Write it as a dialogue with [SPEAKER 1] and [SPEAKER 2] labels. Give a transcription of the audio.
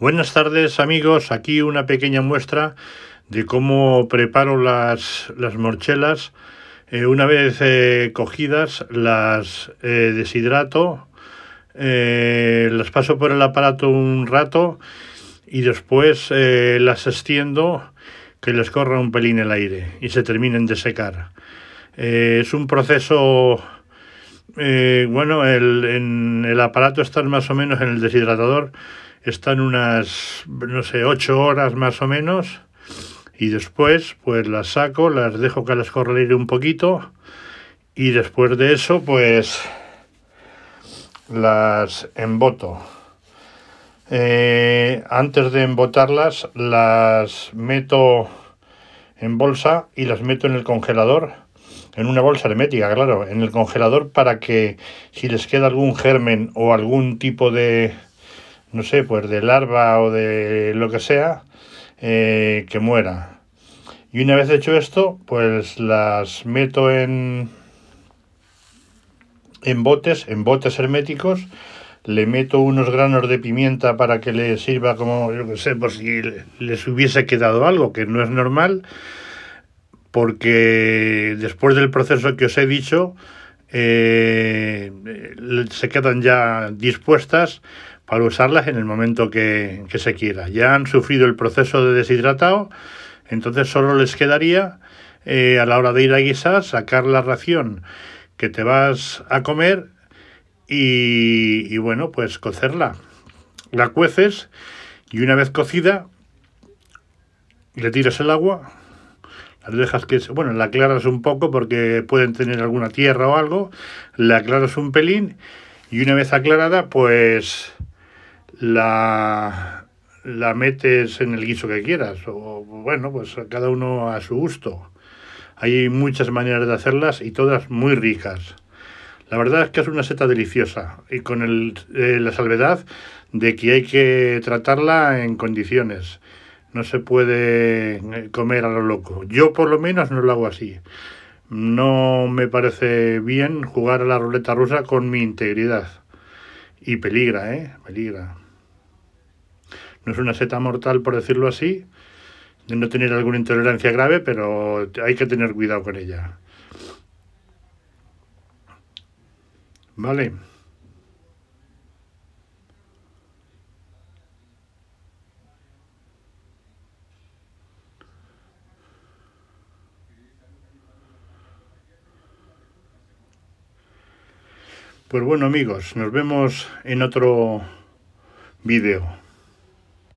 [SPEAKER 1] Buenas tardes amigos, aquí una pequeña muestra de cómo preparo las, morchelas. Eh, una vez eh, cogidas las eh, deshidrato, las paso por el aparato un rato y después las extiendo que les corra un pelín el aire y se terminen de secar. es un proceso eh, bueno, el, en el aparato están más o menos en el deshidratador, están unas, no sé, ocho horas más o menos. Y después, pues las saco, las dejo que las correle un poquito. Y después de eso, pues las emboto. Eh, antes de embotarlas, las meto en bolsa y las meto en el congelador en una bolsa hermética, claro, en el congelador para que si les queda algún germen o algún tipo de, no sé, pues de larva o de lo que sea, eh, que muera. Y una vez hecho esto, pues las meto en, en botes, en botes herméticos, le meto unos granos de pimienta para que le sirva como, yo que sé, por si les hubiese quedado algo, que no es normal porque después del proceso que os he dicho, eh, se quedan ya dispuestas para usarlas en el momento que, se quiera. Ya han sufrido el proceso de deshidratado, entonces solo les quedaría eh, a la hora de ir a guisar sacar la ración que te vas a comer y, y bueno, pues cocerla. La cueces y una vez cocida le tiras el agua dejas que bueno, la aclaras un poco porque pueden tener alguna tierra o algo, la aclaras un pelín y una vez aclarada, pues la, la metes en el guiso que quieras o bueno, pues cada uno a su gusto. Hay muchas maneras de hacerlas y todas muy ricas. La verdad es que es una seta deliciosa y con eh, la salvedad de que hay que tratarla en condiciones. No se puede eh, comer a lo loco. Yo por lo menos no lo hago así. No me parece bien jugar a la ruleta rusa con mi integridad. Y peligra, ¿eh? Peligra. No es una seta mortal, por decirlo así, de no tener alguna intolerancia grave, pero hay que tener cuidado con ella. Vale. Pues bueno amigos, nos vemos en otro vídeo.